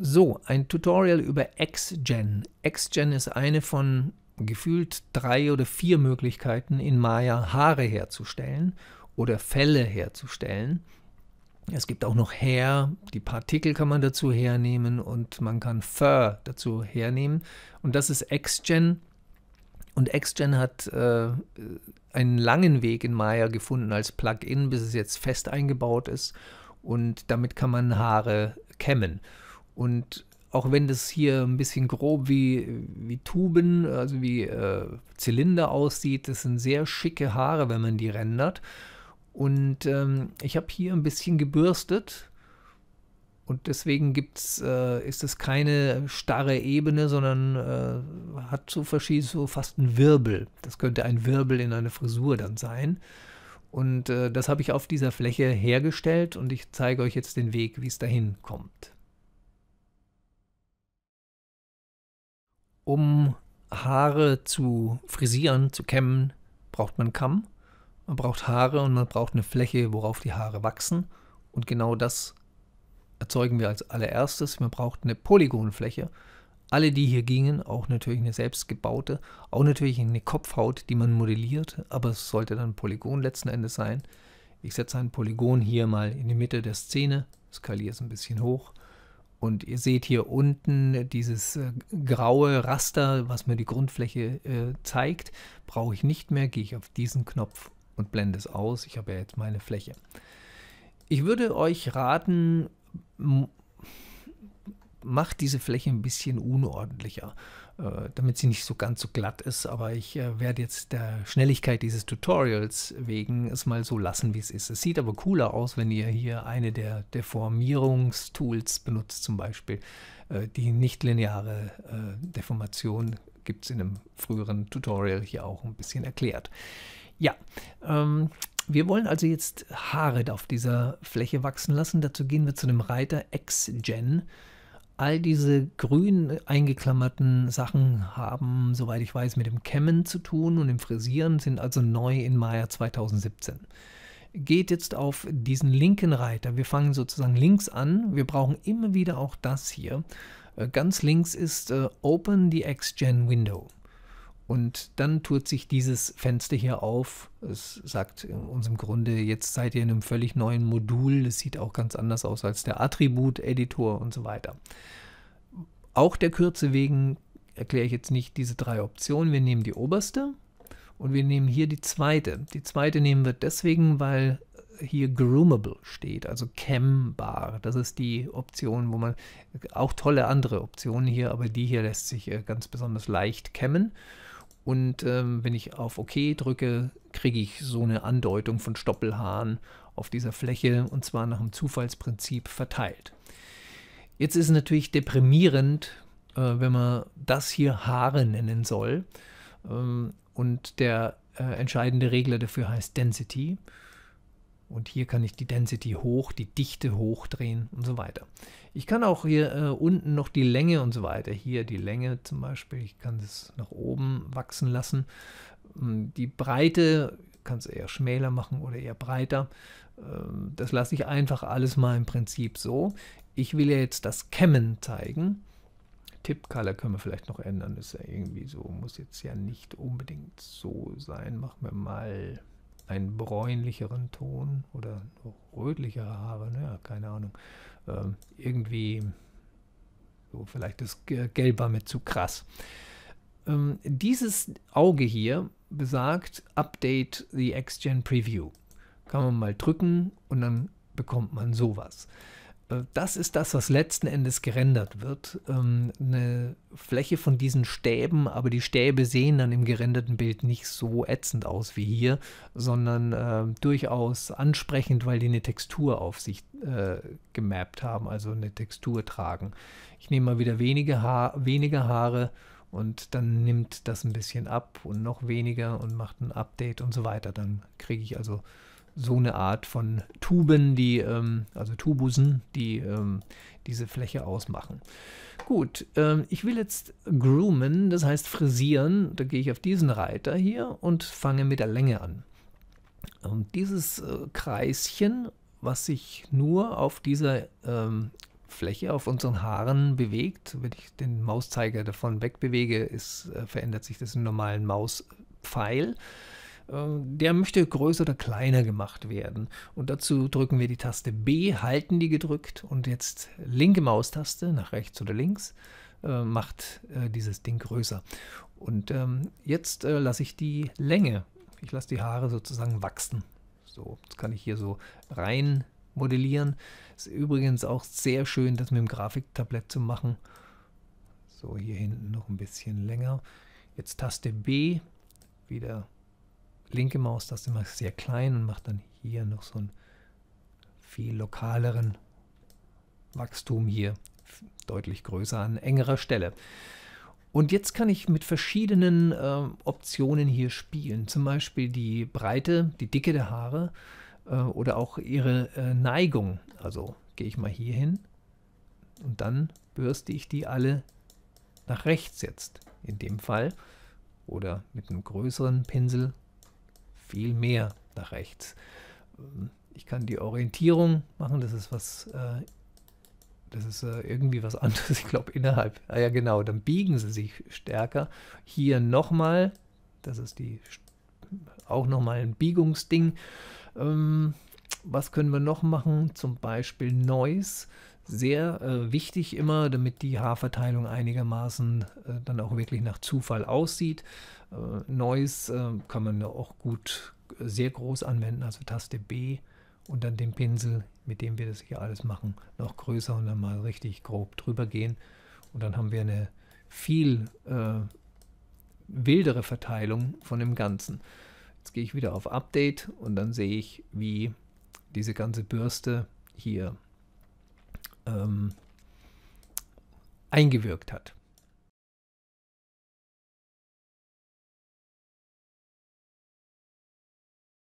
So, ein Tutorial über XGen. XGen ist eine von gefühlt drei oder vier Möglichkeiten in Maya Haare herzustellen oder Felle herzustellen. Es gibt auch noch Hair, die Partikel kann man dazu hernehmen und man kann Fur dazu hernehmen. Und das ist XGen. Und XGen hat äh, einen langen Weg in Maya gefunden als Plugin, bis es jetzt fest eingebaut ist. Und damit kann man Haare kämmen. Und auch wenn das hier ein bisschen grob wie, wie Tuben, also wie äh, Zylinder aussieht, das sind sehr schicke Haare, wenn man die rendert. Und ähm, ich habe hier ein bisschen gebürstet und deswegen gibt's, äh, ist es keine starre Ebene, sondern äh, hat so, so fast einen Wirbel. Das könnte ein Wirbel in einer Frisur dann sein. Und äh, das habe ich auf dieser Fläche hergestellt und ich zeige euch jetzt den Weg, wie es dahin kommt. um Haare zu frisieren, zu kämmen, braucht man Kamm. Man braucht Haare und man braucht eine Fläche, worauf die Haare wachsen. Und genau das erzeugen wir als allererstes. Man braucht eine Polygonfläche. Alle, die hier gingen, auch natürlich eine selbstgebaute, auch natürlich eine Kopfhaut, die man modelliert, aber es sollte dann ein Polygon letzten Endes sein. Ich setze ein Polygon hier mal in die Mitte der Szene, skaliere es ein bisschen hoch und ihr seht hier unten dieses äh, graue Raster, was mir die Grundfläche äh, zeigt. Brauche ich nicht mehr, gehe ich auf diesen Knopf und blende es aus. Ich habe ja jetzt meine Fläche. Ich würde euch raten, macht diese Fläche ein bisschen unordentlicher. Äh, damit sie nicht so ganz so glatt ist. Aber ich äh, werde jetzt der Schnelligkeit dieses Tutorials wegen es mal so lassen, wie es ist. Es sieht aber cooler aus, wenn ihr hier eine der Deformierungstools benutzt, zum Beispiel. Äh, die nichtlineare Deformation gibt es in einem früheren Tutorial hier auch ein bisschen erklärt. Ja, ähm, wir wollen also jetzt Haare auf dieser Fläche wachsen lassen. Dazu gehen wir zu dem Reiter XGen all diese grün eingeklammerten Sachen haben, soweit ich weiß, mit dem Kämmen zu tun und dem Frisieren, sind also neu in Maya 2017. Geht jetzt auf diesen linken Reiter. Wir fangen sozusagen links an. Wir brauchen immer wieder auch das hier. Äh, ganz links ist äh, Open the X-Gen Window. Und dann tut sich dieses Fenster hier auf. Es sagt uns im Grunde, jetzt seid ihr in einem völlig neuen Modul. Das sieht auch ganz anders aus als der Attribut-Editor und so weiter. Auch der Kürze wegen erkläre ich jetzt nicht diese drei Optionen. Wir nehmen die oberste und wir nehmen hier die zweite. Die zweite nehmen wir deswegen, weil hier groomable steht, also cambar. Das ist die Option, wo man auch tolle andere Optionen hier, aber die hier lässt sich äh, ganz besonders leicht kämmen. Und ähm, wenn ich auf OK drücke, kriege ich so eine Andeutung von Stoppelhaaren auf dieser Fläche und zwar nach dem Zufallsprinzip verteilt. Jetzt ist es natürlich deprimierend, äh, wenn man das hier Haare nennen soll. Ähm, und der äh, entscheidende Regler dafür heißt Density. Und hier kann ich die Density hoch, die Dichte hochdrehen und so weiter. Ich kann auch hier äh, unten noch die Länge und so weiter. Hier die Länge zum Beispiel, ich kann es nach oben wachsen lassen. Hm, die Breite kann es eher schmäler machen oder eher breiter. Ähm, das lasse ich einfach alles mal im Prinzip so. Ich will ja jetzt das Kämmen zeigen. Tip color können wir vielleicht noch ändern. Das ist ja irgendwie so, muss jetzt ja nicht unbedingt so sein. Machen wir mal einen bräunlicheren Ton oder rötlichere Haare, naja, ne, keine Ahnung. Ähm, irgendwie, so vielleicht ist gelber mit zu krass. Ähm, dieses Auge hier besagt Update the X-Gen Preview. Kann man mal drücken und dann bekommt man sowas. Äh, das ist das, was letzten Endes gerendert wird. Ähm, eine Fläche von diesen Stäben, aber die Stäbe sehen dann im gerenderten Bild nicht so ätzend aus wie hier, sondern äh, durchaus ansprechend, weil die eine Textur auf sich äh, gemappt haben, also eine Textur tragen. Ich nehme mal wieder weniger, ha weniger Haare und dann nimmt das ein bisschen ab und noch weniger und macht ein Update und so weiter. Dann kriege ich also so eine Art von Tuben, die, ähm, also Tubusen, die ähm, diese Fläche ausmachen. Gut, ähm, ich will jetzt groomen, das heißt frisieren. Da gehe ich auf diesen Reiter hier und fange mit der Länge an. Und dieses äh, Kreischen, was sich nur auf dieser ähm, Fläche auf unseren Haaren bewegt, wenn ich den Mauszeiger davon wegbewege, ist, äh, verändert sich das im normalen Mauspfeil. Äh, der möchte größer oder kleiner gemacht werden. Und dazu drücken wir die Taste B, halten die gedrückt und jetzt linke Maustaste nach rechts oder links äh, macht äh, dieses Ding größer. Und ähm, jetzt lasse ich die Länge, ich lasse die Haare sozusagen wachsen. So, jetzt kann ich hier so rein modellieren. Ist übrigens auch sehr schön, das mit dem Grafiktablett zu machen. So, hier hinten noch ein bisschen länger. Jetzt Taste B, wieder linke Maustaste mache ich sehr klein und mache dann hier noch so einen viel lokaleren Wachstum hier deutlich größer an engerer Stelle. Und jetzt kann ich mit verschiedenen äh, Optionen hier spielen. Zum Beispiel die Breite, die Dicke der Haare äh, oder auch ihre äh, Neigung. Also gehe ich mal hier hin und dann bürste ich die alle nach rechts jetzt in dem Fall. Oder mit einem größeren Pinsel viel mehr nach rechts. Ich kann die Orientierung machen, das ist was, äh, das ist äh, irgendwie was anderes, ich glaube innerhalb. Ah ja genau, dann biegen sie sich stärker. Hier nochmal, das ist die auch nochmal ein Biegungsding. Ähm, was können wir noch machen? Zum Beispiel Noise sehr äh, wichtig immer, damit die Haarverteilung einigermaßen äh, dann auch wirklich nach Zufall aussieht. Äh, Noise äh, kann man auch gut äh, sehr groß anwenden, also Taste B und dann den Pinsel, mit dem wir das hier alles machen, noch größer und dann mal richtig grob drüber gehen. Und dann haben wir eine viel äh, wildere Verteilung von dem Ganzen. Jetzt gehe ich wieder auf Update und dann sehe ich, wie diese ganze Bürste hier ähm, eingewirkt hat.